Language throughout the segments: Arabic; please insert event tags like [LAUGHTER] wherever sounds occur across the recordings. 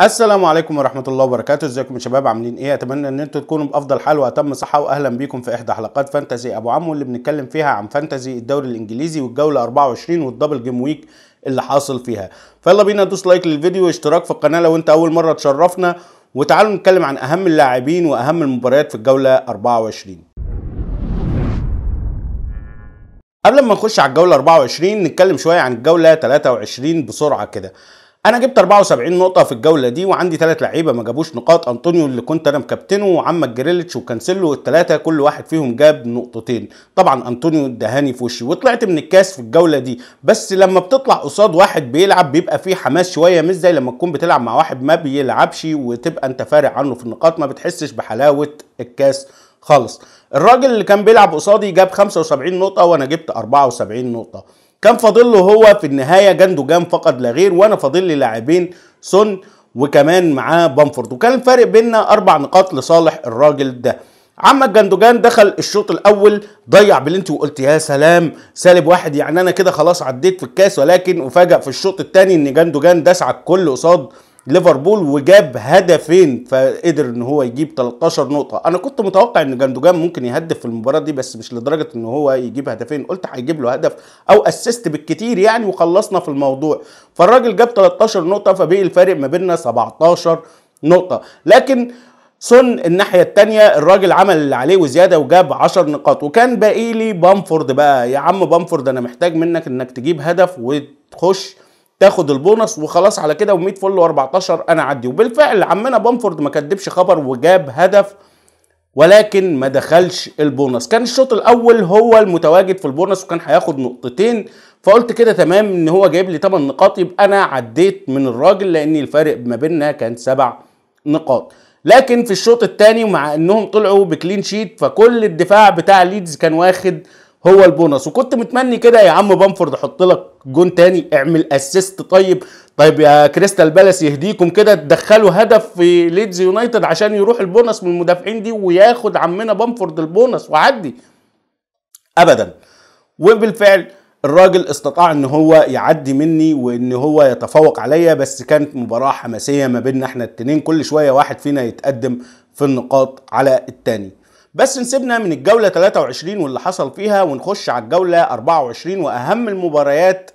السلام عليكم ورحمه الله وبركاته ازيكم يا شباب عاملين ايه اتمنى ان انتم تكونوا بافضل حال واتم صحه واهلا بيكم في احدى حلقات فانتزي ابو عمو اللي بنتكلم فيها عن فانتزي الدوري الانجليزي والجوله 24 والدبل جيم ويك اللي حاصل فيها فيلا بينا دوس لايك للفيديو واشتراك في القناه لو انت اول مره تشرفنا وتعالوا نتكلم عن اهم اللاعبين واهم المباريات في الجوله 24 قبل ما نخش على الجوله 24 نتكلم شويه عن الجوله 23 بسرعه كده انا جبت 74 نقطه في الجوله دي وعندي ثلاث لعيبه ما جابوش نقاط انطونيو اللي كنت انا مكابتنه وعمك جريليتش وكانسيلو الثلاثه كل واحد فيهم جاب نقطتين طبعا انطونيو ادهاني في وشي وطلعت من الكاس في الجوله دي بس لما بتطلع قصاد واحد بيلعب بيبقى فيه حماس شويه مش زي لما تكون بتلعب مع واحد ما بيلعبش وتبقى انت فارق عنه في النقاط ما بتحسش بحلاوه الكاس خالص الراجل اللي كان بيلعب قصادي جاب 75 نقطه وانا جبت 74 نقطه كان فاضل له هو في النهايه جندوجان فقط لا غير وانا فاضل لي لاعبين سون وكمان معاه بامفورد وكان الفارق بيننا اربع نقاط لصالح الراجل ده عمك جندوجان دخل الشوط الاول ضيع بلنتي وقلت يا سلام سالب واحد يعني انا كده خلاص عديت في الكاس ولكن افاجئ في الشوط الثاني ان جندوجان داس على الكل قصاد ليفربول وجاب هدفين فقدر ان هو يجيب 13 نقطه انا كنت متوقع ان جاندوجان ممكن يهدف في المباراه دي بس مش لدرجه ان هو يجيب هدفين قلت هيجيب له هدف او اسيست بالكتير يعني وخلصنا في الموضوع فالراجل جاب 13 نقطه فبقي الفارق ما بيننا 17 نقطه لكن سون الناحية التانية الراجل عمل اللي عليه وزيادة وجاب 10 نقاط وكان باقي لي بامفورد بقى يا عم بامفورد أنا محتاج منك إنك تجيب هدف وتخش تاخد البونص وخلاص على كده و100 فل و14 انا عدي وبالفعل عمنا بامفورد ما كدبش خبر وجاب هدف ولكن ما دخلش البونص كان الشوط الاول هو المتواجد في البونص وكان هياخد نقطتين فقلت كده تمام ان هو جايب لي 8 نقاط يبقى انا عديت من الراجل لان الفارق ما بيننا كان 7 نقاط لكن في الشوط الثاني ومع انهم طلعوا بكلين شيت فكل الدفاع بتاع ليدز كان واخد هو البونص وكنت متمني كده يا عم بامفورد حط لك جون تاني اعمل اسيست طيب طيب يا كريستال بالاس يهديكم كده تدخلوا هدف في ليدز يونايتد عشان يروح البونص من المدافعين دي وياخد عمنا بامفورد البونص وعدي ابدا وبالفعل الراجل استطاع ان هو يعدي مني وان هو يتفوق عليا بس كانت مباراه حماسيه ما بيننا احنا التنين كل شويه واحد فينا يتقدم في النقاط على التاني بس نسيبنا من الجوله 23 واللي حصل فيها ونخش على الجوله 24 واهم المباريات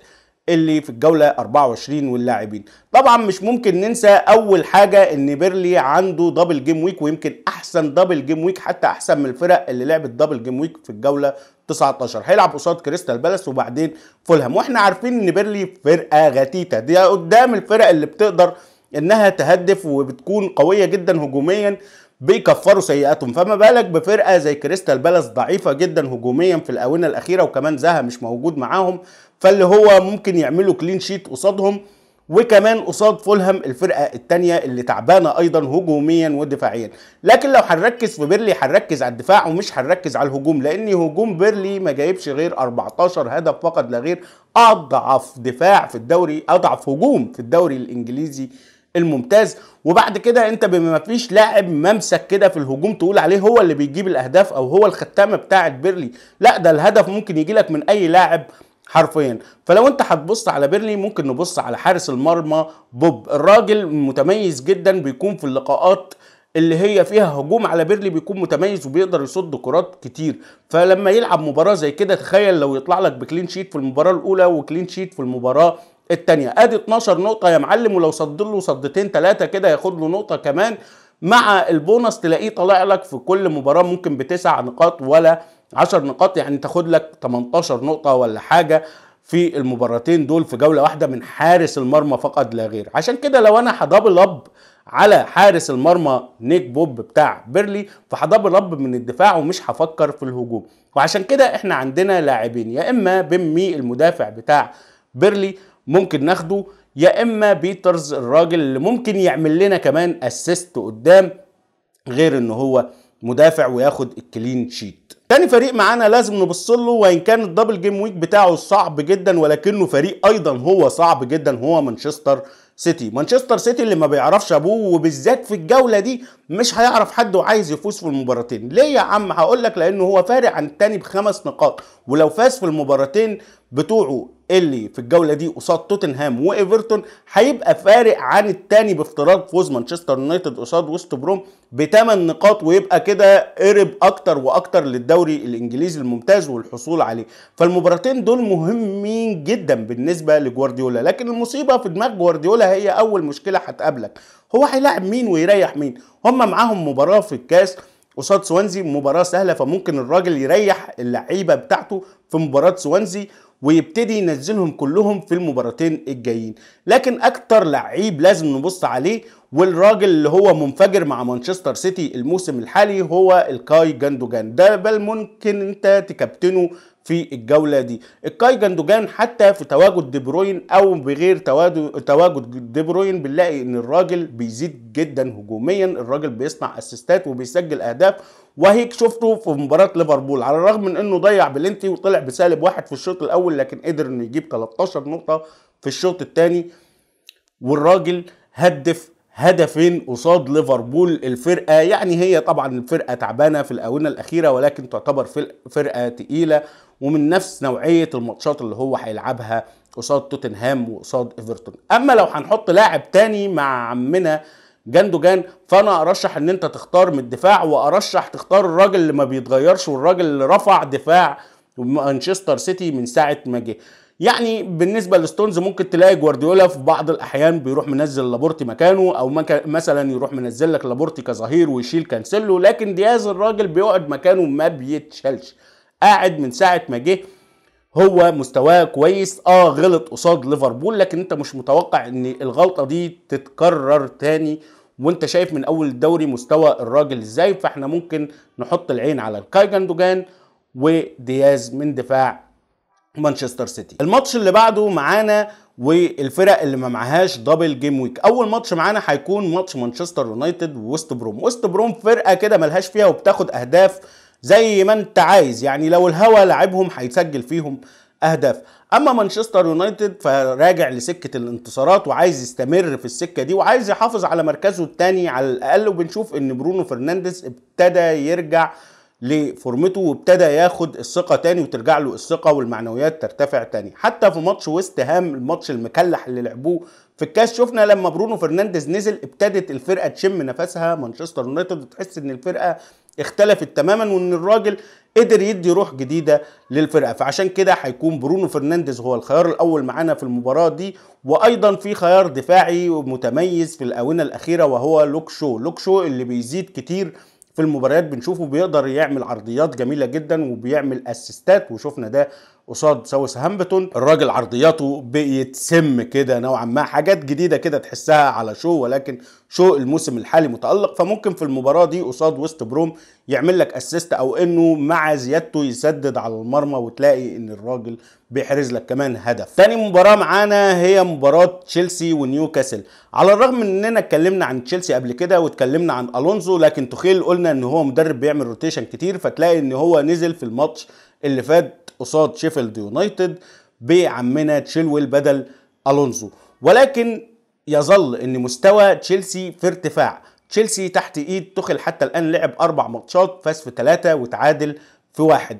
اللي في الجوله 24 واللاعبين طبعا مش ممكن ننسى اول حاجه ان بيرلي عنده دبل جيم ويك ويمكن احسن دبل جيم ويك حتى احسن من الفرق اللي لعبت دبل جيم ويك في الجوله 19 هيلعب قصاد كريستال بالاس وبعدين فولهام واحنا عارفين ان بيرلي فرقه غتيته دي قدام الفرق اللي بتقدر انها تهدف وبتكون قويه جدا هجوميا بيكفروا سيئاتهم فما بالك بفرقه زي كريستال بالاس ضعيفه جدا هجوميا في الاونه الاخيره وكمان زها مش موجود معاهم فاللي هو ممكن يعملوا كلين شيت قصادهم وكمان قصاد فولهام الفرقه الثانيه اللي تعبانه ايضا هجوميا ودفاعيا لكن لو هنركز في بيرلي هنركز على الدفاع ومش هنركز على الهجوم لان هجوم بيرلي ما جايبش غير 14 هدف فقط لا غير اضعف دفاع في الدوري اضعف هجوم في الدوري الانجليزي الممتاز وبعد كده انت بما فيش لاعب ممسك كده في الهجوم تقول عليه هو اللي بيجيب الاهداف او هو الختامه بتاعه بيرلي لا ده الهدف ممكن يجي لك من اي لاعب حرفيا فلو انت هتبص على بيرلي ممكن نبص على حارس المرمى بوب الراجل متميز جدا بيكون في اللقاءات اللي هي فيها هجوم على بيرلي بيكون متميز وبيقدر يصد كرات كتير فلما يلعب مباراه زي كده تخيل لو يطلع لك بكلين شيت في المباراه الاولى وكلين شيت في المباراه التانية ادي 12 نقطة يا معلم ولو صد له صدتين ثلاثة كده ياخد له نقطة كمان مع البونص تلاقيه طالع لك في كل مباراة ممكن بتسع نقاط ولا 10 نقاط يعني تاخد لك 18 نقطة ولا حاجة في المباراتين دول في جولة واحدة من حارس المرمى فقط لا غير عشان كده لو انا هدبل اب على حارس المرمى نيك بوب بتاع بيرلي فهدبل اب من الدفاع ومش هفكر في الهجوم وعشان كده احنا عندنا لاعبين يا اما بمي المدافع بتاع بيرلي ممكن ناخده يا اما بيترز الراجل اللي ممكن يعمل لنا كمان اسيست قدام غير ان هو مدافع وياخد الكلين شيت تاني فريق معانا لازم نبص له وان كان الدبل جيم ويك بتاعه صعب جدا ولكنه فريق ايضا هو صعب جدا هو مانشستر سيتي مانشستر سيتي اللي ما بيعرفش ابوه وبالذات في الجوله دي مش هيعرف حد وعايز يفوز في المباراتين ليه يا عم هقول لك لانه هو فارق عن التاني بخمس نقاط ولو فاز في المباراتين بتوعه اللي في الجوله دي قصاد توتنهام وايفرتون هيبقى فارق عن الثاني بافتراض فوز مانشستر يونايتد قصاد وست بروم بثمان نقاط ويبقى كده قرب اكتر واكتر للدوري الانجليزي الممتاز والحصول عليه فالمباراتين دول مهمين جدا بالنسبه لجوارديولا لكن المصيبه في دماغ جوارديولا هي اول مشكله هتقابلك هو هيلاعب مين ويريح مين هما معاهم مباراه في الكاس قصاد سوانزي مباراه سهله فممكن الراجل يريح اللعيبه بتاعته في مباراه سوانزي ويبتدي ينزلهم كلهم في المباراتين الجايين لكن اكتر لعيب لازم نبص عليه والراجل اللي هو منفجر مع مانشستر سيتي الموسم الحالي هو الكاي جاندوجان ده بل ممكن انت تكابتنه في الجوله دي الكاي جاندوجان حتى في تواجد دي بروين او بغير تواجد دي بروين بنلاقي ان الراجل بيزيد جدا هجوميا الراجل بيصنع اسيستات وبيسجل اهداف وهيك شفته في مباراه ليفربول على الرغم من انه ضيع بلنتي وطلع بسالب واحد في الشوط الاول لكن قدر انه يجيب 13 نقطه في الشوط الثاني والراجل هدف هدفين قصاد ليفربول الفرقه يعني هي طبعا الفرقه تعبانه في الاونه الاخيره ولكن تعتبر فرقه تقيله ومن نفس نوعيه الماتشات اللي هو هيلعبها قصاد توتنهام وقصاد ايفرتون اما لو هنحط لاعب تاني مع عمنا جاندوجان فانا ارشح ان انت تختار من الدفاع وارشح تختار الراجل اللي ما بيتغيرش والراجل اللي رفع دفاع مانشستر سيتي من ساعه ما جه يعني بالنسبه للستونز ممكن تلاقي جوارديولا في بعض الاحيان بيروح منزل لابورتي مكانه او مثلا يروح منزل لك لابورتي كظهير ويشيل كانسيلو لكن دياز الراجل بيقعد مكانه ما بيتشالش قاعد من ساعه ما جه هو مستواه كويس اه غلط قصاد ليفربول لكن انت مش متوقع ان الغلطه دي تتكرر تاني وانت شايف من اول الدوري مستوى الراجل ازاي فاحنا ممكن نحط العين على الكايجاندوجان ودياز من دفاع مانشستر سيتي الماتش اللي بعده معانا والفرق اللي ما معهاش دبل جيم ويك اول ماتش معانا هيكون ماتش مانشستر يونايتد ووست بروم وست بروم فرقه كده ملهاش فيها وبتاخد اهداف زي ما انت عايز يعني لو الهوا لعبهم هيسجل فيهم اهداف اما مانشستر يونايتد فراجع لسكه الانتصارات وعايز يستمر في السكه دي وعايز يحافظ على مركزه الثاني على الاقل وبنشوف ان برونو فرنانديز ابتدى يرجع لفورمته وابتدى ياخد الثقه تاني وترجع له الثقه والمعنويات ترتفع تاني حتى في ماتش ويست هام الماتش المكلح اللي لعبوه في الكاس شفنا لما برونو فرنانديز نزل ابتدت الفرقه تشم نفسها مانشستر يونايتد تحس ان الفرقه اختلفت تماما وان الراجل قدر يدي روح جديده للفرقه فعشان كده هيكون برونو فرنانديز هو الخيار الاول معانا في المباراه دي وايضا في خيار دفاعي متميز في الاونه الاخيره وهو لوك شو لوك شو اللي بيزيد كتير في المباريات بنشوفه بيقدر يعمل عرضيات جميله جدا وبيعمل اسيستات وشفنا ده قصاد ساوث هامبتون الراجل عرضياته بقيت سم كده نوعا ما حاجات جديده كده تحسها على شو ولكن شو الموسم الحالي متالق فممكن في المباراه دي قصاد ويست بروم يعمل لك اسيست او انه مع زيادته يسدد على المرمى وتلاقي ان الراجل بيحرز لك كمان هدف تاني مباراة معانا هي مباراة تشيلسي ونيوكاسل على الرغم من اننا اتكلمنا عن تشيلسي قبل كده واتكلمنا عن الونزو لكن تخيل قلنا ان هو مدرب بيعمل روتيشن كتير فتلاقي ان هو نزل في الماتش اللي فات قصاد شيفيلد يونايتد بعمنا تشيلويل بدل الونزو ولكن يظل ان مستوى تشيلسي في ارتفاع تشيلسي تحت ايد تخل حتى الان لعب اربع ماتشات فاز في ثلاثه وتعادل في واحد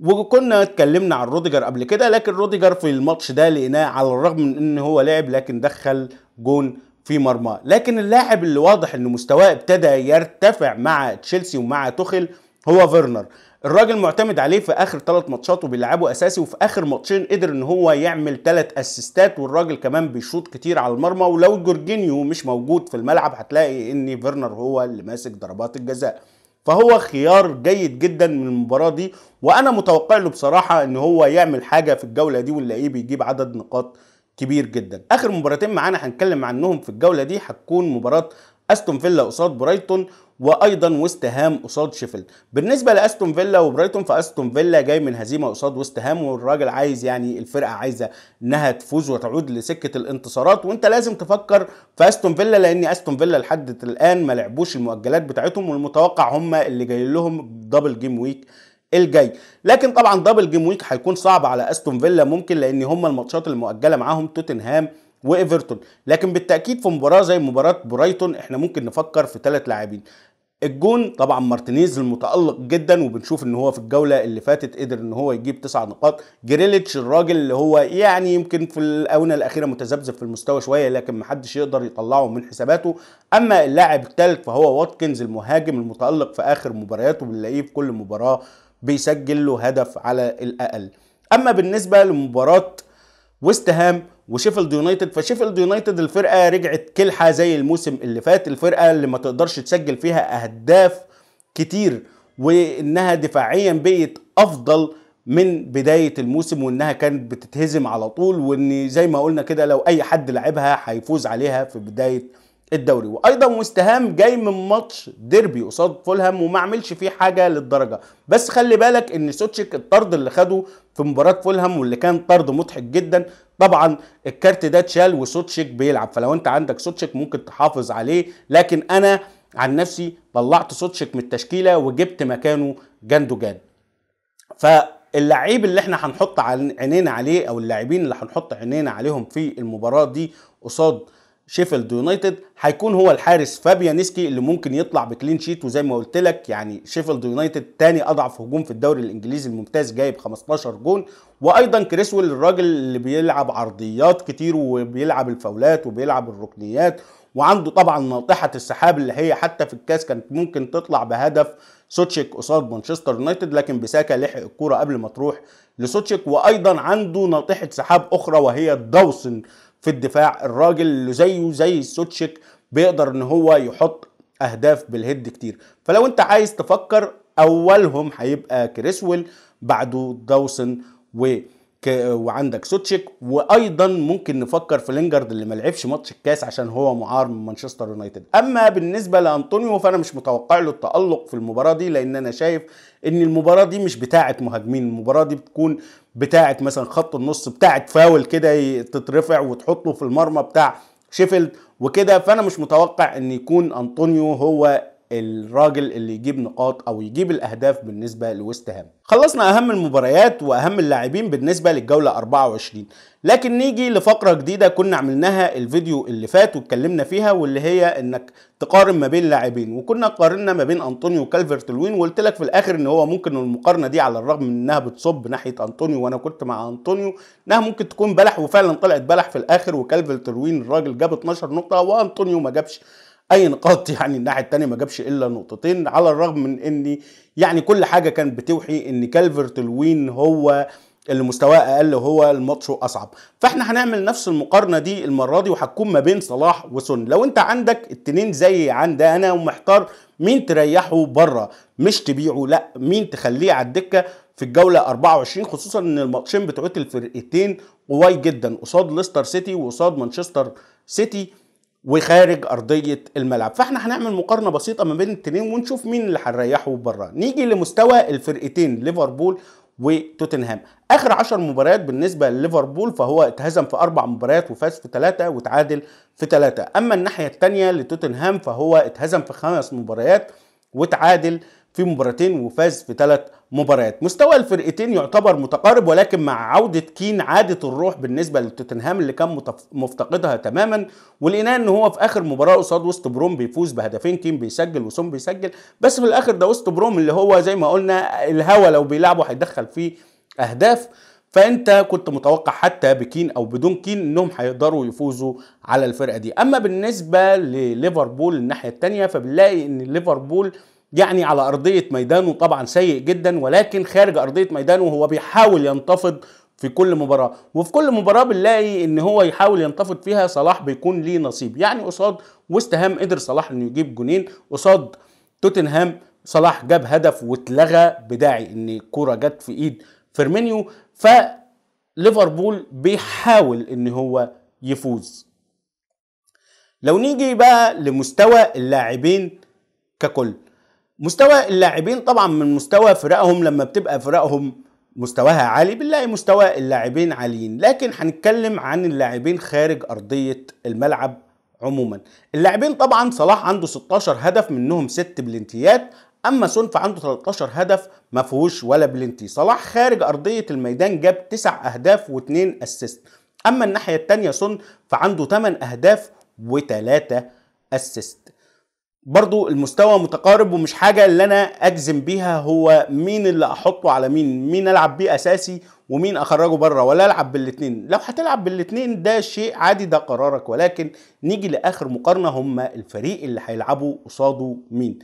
وكنا اتكلمنا عن روديجر قبل كده لكن روديجر في الماتش ده لقيناه على الرغم من ان هو لعب لكن دخل جون في مرماه لكن اللاعب اللي واضح ان مستواه ابتدى يرتفع مع تشيلسي ومع تخل هو فيرنر الراجل معتمد عليه في اخر ثلاث ماتشات وبيلعبه اساسي وفي اخر ماتشين قدر ان هو يعمل ثلاث اسيستات والراجل كمان بيشوط كتير على المرمى ولو جورجينيو مش موجود في الملعب هتلاقي ان فيرنر هو اللي ماسك ضربات الجزاء فهو خيار جيد جدا من المباراه دي وانا متوقع له بصراحه ان هو يعمل حاجه في الجوله دي ونلاقيه بيجيب عدد نقاط كبير جدا اخر مباراتين معانا هنتكلم عنهم في الجوله دي هتكون مباراه استون فيلا قصاد برايتون وايضا وست هام قصاد شيفيلد بالنسبه لاستون فيلا وبرايتون فاستون فيلا جاي من هزيمه قصاد وست هام والراجل عايز يعني الفرقه عايزه انها تفوز وتعود لسكه الانتصارات وانت لازم تفكر في استون فيلا لان استون فيلا لحد الان ما لعبوش المؤجلات بتاعتهم والمتوقع هم اللي جاي لهم دبل جيم ويك الجاي لكن طبعا دبل جيم ويك هيكون صعب على استون فيلا ممكن لان هم الماتشات المؤجله معاهم توتنهام وايفرتون لكن بالتاكيد في مباراه زي مباراه برايتون احنا ممكن نفكر في ثلاث لاعبين الجون طبعا مارتينيز المتالق جدا وبنشوف ان هو في الجوله اللي فاتت قدر ان هو يجيب تسع نقاط جريليتش الراجل اللي هو يعني يمكن في الاونه الاخيره متذبذب في المستوى شويه لكن محدش يقدر يطلعه من حساباته اما اللاعب الثالث فهو واتكنز المهاجم المتالق في اخر مبارياته بنلاقيه في كل مباراه بيسجل له هدف على الاقل اما بالنسبه لمباراه ويست هام وشيفيلد يونايتد فشيفيلد يونايتد الفرقه رجعت كلحه زي الموسم اللي فات الفرقه اللي ما تقدرش تسجل فيها اهداف كتير وانها دفاعيا بقت افضل من بدايه الموسم وانها كانت بتتهزم على طول وان زي ما قلنا كده لو اي حد لعبها هيفوز عليها في بدايه الدوري وايضا وستهام جاي من ماتش ديربي قصاد فولهام وما عملش فيه حاجه للدرجه بس خلي بالك ان سوتشيك الطرد اللي خده في مباراه فولهام واللي كان طرد مضحك جدا طبعا الكارت ده اتشال وسوتشيك بيلعب فلو انت عندك سوتشيك ممكن تحافظ عليه لكن انا عن نفسي طلعت سوتشيك من التشكيله وجبت مكانه جاندوجان ف اللعيب اللي احنا هنحط عينينا عليه او اللاعبين اللي هنحط عينينا عليهم في المباراه دي قصاد شيفيلد يونايتد هيكون هو الحارس فابيانسكي اللي ممكن يطلع بكلين شيت وزي ما قلت لك يعني شيفيلد يونايتد تاني اضعف هجوم في الدوري الانجليزي الممتاز جايب 15 جون وايضا كريسويل الراجل اللي بيلعب عرضيات كتير وبيلعب الفاولات وبيلعب الركنيات وعنده طبعا ناطحه السحاب اللي هي حتى في الكاس كانت ممكن تطلع بهدف سوتشيك قصاد مانشستر يونايتد لكن بساكا لحق الكوره قبل ما تروح لسوتشيك وايضا عنده ناطحه سحاب اخرى وهي دوسن في الدفاع الراجل اللي زيه زي سوتشيك بيقدر ان هو يحط اهداف بالهيد كتير فلو انت عايز تفكر اولهم هيبقى كريسويل بعده داوسن و وعندك سوتشيك وايضا ممكن نفكر في لينجارد اللي ما لعبش ماتش الكاس عشان هو معار من مانشستر يونايتد اما بالنسبه لانطونيو فانا مش متوقع له التالق في المباراه دي لان انا شايف ان المباراه دي مش بتاعه مهاجمين المباراه دي بتكون بتاعت مثلا خط النص بتاعت فاول كده تترفع وتحطه في المرمى بتاع شيفيلد وكده فانا مش متوقع ان يكون انطونيو هو الراجل اللي يجيب نقاط او يجيب الاهداف بالنسبه لويست هام خلصنا اهم المباريات واهم اللاعبين بالنسبه للجوله 24 لكن نيجي لفقره جديده كنا عملناها الفيديو اللي فات واتكلمنا فيها واللي هي انك تقارن ما بين لاعبين وكنا قارنا ما بين انطونيو وكالفرت لوين وقلت لك في الاخر ان هو ممكن المقارنه دي على الرغم من انها بتصب ناحيه انطونيو وانا كنت مع انطونيو انها ممكن تكون بلح وفعلا طلعت بلح في الاخر وكالفرت لوين الراجل جاب 12 نقطه وانطونيو ما جابش اي نقاط [LAUGHS] يعني الناحيه الثانيه ما جابش الا نقطتين على الرغم من ان يعني كل حاجه كانت بتوحي ان كالفرت الوين هو اللي مستواه اقل وهو الماتش اصعب فاحنا هنعمل نفس المقارنه دي المره دي وهتكون ما بين صلاح وسون لو انت عندك التنين زي عندي انا ومحتار مين تريحه بره مش تبيعه لا مين تخليه على الدكه في الجوله 24 خصوصا ان الماتشين بتوعت الفرقتين قوي جدا قصاد ليستر سيتي وقصاد مانشستر سيتي وخارج ارضيه الملعب فاحنا هنعمل مقارنه بسيطه ما بين التنين ونشوف مين اللي هنريحه بره نيجي لمستوى الفرقتين ليفربول وتوتنهام اخر 10 مباريات بالنسبه لليفربول فهو اتهزم في اربع مباريات وفاز في ثلاثه وتعادل في ثلاثه اما الناحيه الثانيه لتوتنهام فهو اتهزم في خمس مباريات وتعادل في مباراتين وفاز في ثلاث مباريات مستوى الفرقتين يعتبر متقارب ولكن مع عودة كين عادة الروح بالنسبة لتوتنهام اللي كان مفتقدها تماما ولقيناه ان هو في اخر مباراة قصاد وست بروم بيفوز بهدفين كين بيسجل وسون بيسجل بس في الاخر ده وست بروم اللي هو زي ما قلنا الهوا لو بيلعبه هيدخل فيه اهداف فانت كنت متوقع حتى بكين او بدون كين انهم هيقدروا يفوزوا على الفرقه دي اما بالنسبه لليفربول الناحيه الثانيه فبنلاقي ان ليفربول يعني على ارضيه ميدانه طبعا سيء جدا ولكن خارج ارضيه ميدانه هو بيحاول ينتفض في كل مباراه وفي كل مباراه بنلاقي ان هو يحاول ينتفض فيها صلاح بيكون ليه نصيب يعني قصاد وست هام قدر صلاح انه يجيب جونين قصاد توتنهام صلاح جاب هدف واتلغى بداعي ان الكوره جت في ايد فيرمينيو ف ليفربول بيحاول ان هو يفوز لو نيجي بقى لمستوى اللاعبين ككل مستوى اللاعبين طبعا من مستوى فرقهم لما بتبقى فرقهم مستواها عالي بنلاقي مستوى اللاعبين عاليين لكن هنتكلم عن اللاعبين خارج ارضيه الملعب عموما اللاعبين طبعا صلاح عنده 16 هدف منهم 6 بلنتيات اما سون فعنده 13 هدف ما فيهوش ولا بلنتي صلاح خارج ارضيه الميدان جاب 9 اهداف و2 اسيست اما الناحيه الثانيه سون فعنده 8 اهداف و3 اسيست برضو المستوى متقارب ومش حاجة اللي أنا أجزم بيها هو مين اللي أحطه على مين مين ألعب بيه أساسي ومين أخرجه بره ولا ألعب بالاتنين لو هتلعب بالاتنين ده شيء عادي ده قرارك ولكن نيجي لآخر مقارنة هما الفريق اللي هيلعبوا قصاده مين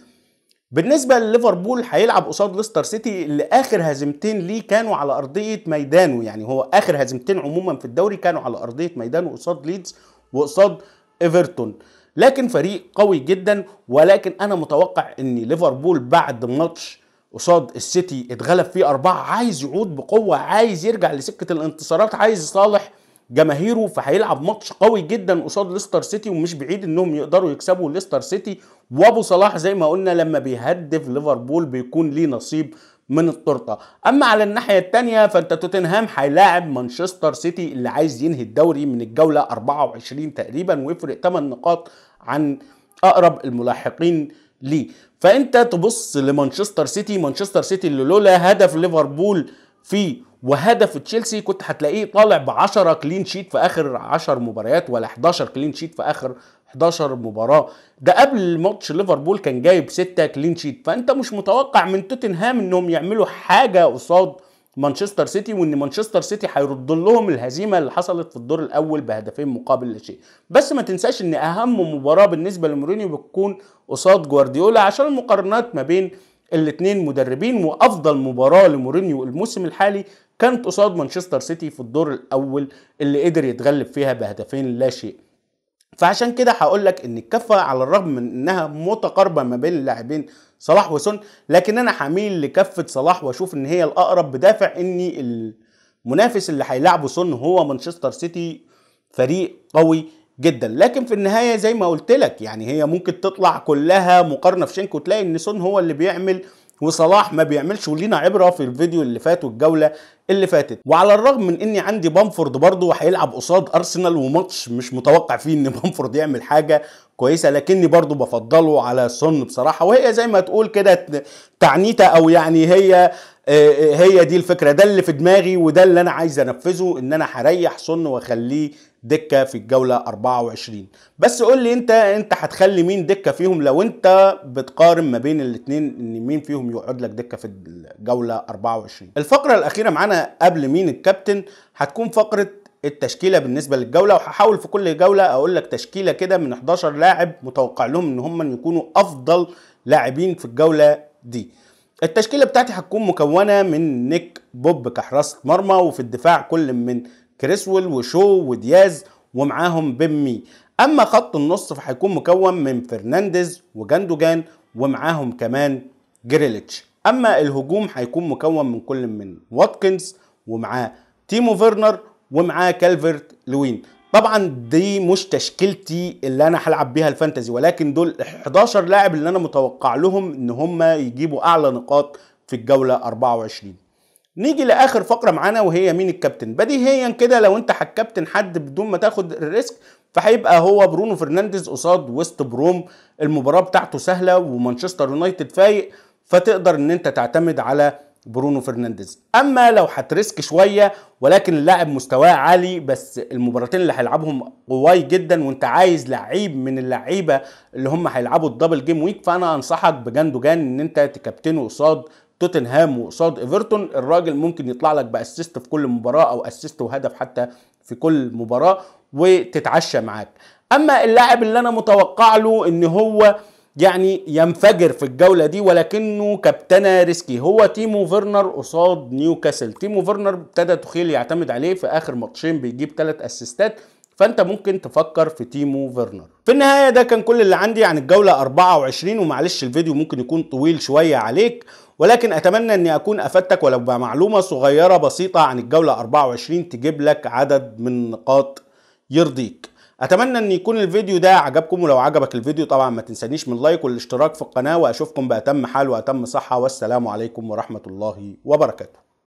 بالنسبة لليفربول هيلعب قصاد ليستر سيتي اللي آخر هزيمتين ليه كانوا على أرضية ميدانه يعني هو آخر هزيمتين عموما في الدوري كانوا على أرضية ميدانه قصاد ليدز وقصاد إيفرتون لكن فريق قوي جدا ولكن انا متوقع ان ليفربول بعد ماتش قصاد السيتي اتغلب فيه أربعة عايز يعود بقوة عايز يرجع لسكة الانتصارات عايز يصالح جماهيره فهيلعب ماتش قوي جدا قصاد ليستر سيتي ومش بعيد انهم يقدروا يكسبوا ليستر سيتي وابو صلاح زي ما قلنا لما بيهدف ليفربول بيكون ليه نصيب من التورته اما على الناحيه الثانيه فانت توتنهام هيلاعب مانشستر سيتي اللي عايز ينهي الدوري من الجوله 24 تقريبا ويفرق 8 نقاط عن اقرب الملاحقين ليه فانت تبص لمانشستر سيتي مانشستر سيتي اللي لولا هدف ليفربول في وهدف تشيلسي كنت هتلاقيه طالع ب 10 كلين شيت في اخر 10 مباريات ولا 11 كلين شيت في اخر 11 مباراه ده قبل ماتش ليفربول كان جايب 6 كلين شيت فانت مش متوقع من توتنهام انهم يعملوا حاجه قصاد مانشستر سيتي وان مانشستر سيتي هيرد لهم الهزيمه اللي حصلت في الدور الاول بهدفين مقابل لا شيء بس ما تنساش ان اهم مباراه بالنسبه لمورينيو بتكون قصاد جوارديولا عشان المقارنات ما بين الاثنين مدربين وافضل مباراه لمورينيو الموسم الحالي كانت قصاد مانشستر سيتي في الدور الاول اللي قدر يتغلب فيها بهدفين لا شيء فعشان كده هقول لك ان الكفه على الرغم من انها متقاربه ما بين اللاعبين صلاح وسون لكن انا هميل لكفه صلاح واشوف ان هي الاقرب بدافع اني المنافس اللي هيلاعبه سون هو مانشستر سيتي فريق قوي جدا لكن في النهايه زي ما قلت لك يعني هي ممكن تطلع كلها مقارنه في شينكو وتلاقي ان سون هو اللي بيعمل وصلاح ما بيعملش ولينا عبره في الفيديو اللي فات والجوله اللي فاتت وعلى الرغم من اني عندي بامفورد برضه هيلعب قصاد ارسنال وماتش مش متوقع فيه ان بامفورد يعمل حاجه كويسه لكني برضه بفضله على سون بصراحه وهي زي ما تقول كده تعنيته او يعني هي آه، آه، هي دي الفكره ده اللي في دماغي وده اللي انا عايز انفذه ان انا هريح سن واخليه دكه في الجوله 24 بس قول لي انت انت هتخلي مين دكه فيهم لو انت بتقارن ما بين الاثنين ان مين فيهم يقعد لك دكه في الجوله 24 الفقره الاخيره معانا قبل مين الكابتن هتكون فقره التشكيله بالنسبه للجوله وهحاول في كل جوله اقول لك تشكيله كده من 11 لاعب متوقع لهم ان هم يكونوا افضل لاعبين في الجوله دي التشكيله بتاعتي هتكون مكونه من نيك بوب كحراسه مرمى وفي الدفاع كل من كريسويل وشو ودياز ومعاهم بمي اما خط النص فهيكون مكون من فرنانديز وجاندوجان ومعاهم كمان جريليتش اما الهجوم هيكون مكون من كل من واتكنز ومعاه تيمو فيرنر ومعاه كالفرت لوين طبعا دي مش تشكيلتي اللي انا هلعب بيها الفانتزي ولكن دول 11 لاعب اللي انا متوقع لهم ان هم يجيبوا اعلى نقاط في الجوله 24 نيجي لاخر فقره معانا وهي مين الكابتن بديهيا كده لو انت هتكابتن حد بدون ما تاخد الريسك فهيبقى هو برونو فرنانديز قصاد ويست بروم المباراه بتاعته سهله ومانشستر يونايتد فايق فتقدر ان انت تعتمد على برونو فرنانديز اما لو هتريسك شويه ولكن اللاعب مستواه عالي بس المباراتين اللي هيلعبهم قواي جدا وانت عايز لعيب من اللعيبه اللي هم هيلعبوا الدبل جيم ويك فانا انصحك بجان جان ان انت تكابتنه قصاد توتنهام وقصاد ايفرتون الراجل ممكن يطلع لك باسيست في كل مباراه او اسيست وهدف حتى في كل مباراه وتتعشى معاك اما اللاعب اللي انا متوقع له ان هو يعني ينفجر في الجوله دي ولكنه كابتنه ريسكي هو تيمو فيرنر قصاد نيوكاسل تيمو فيرنر ابتدى تخيل يعتمد عليه في اخر ماتشين بيجيب ثلاث اسيستات فانت ممكن تفكر في تيمو فيرنر في النهاية ده كان كل اللي عندي عن الجولة 24 ومعلش الفيديو ممكن يكون طويل شوية عليك ولكن اتمنى اني اكون افدتك ولو بمعلومة صغيرة بسيطة عن الجولة 24 تجيب لك عدد من النقاط يرضيك اتمنى ان يكون الفيديو ده عجبكم ولو عجبك الفيديو طبعا ما تنسانيش من اللايك والاشتراك في القناة واشوفكم باتم حال واتم صحة والسلام عليكم ورحمة الله وبركاته